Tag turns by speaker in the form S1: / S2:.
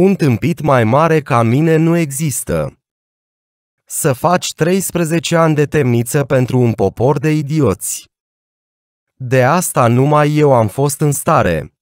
S1: Un tâmpit mai mare ca mine nu există. Să faci 13 ani de temniță pentru un popor de idioți. De asta numai eu am fost în stare.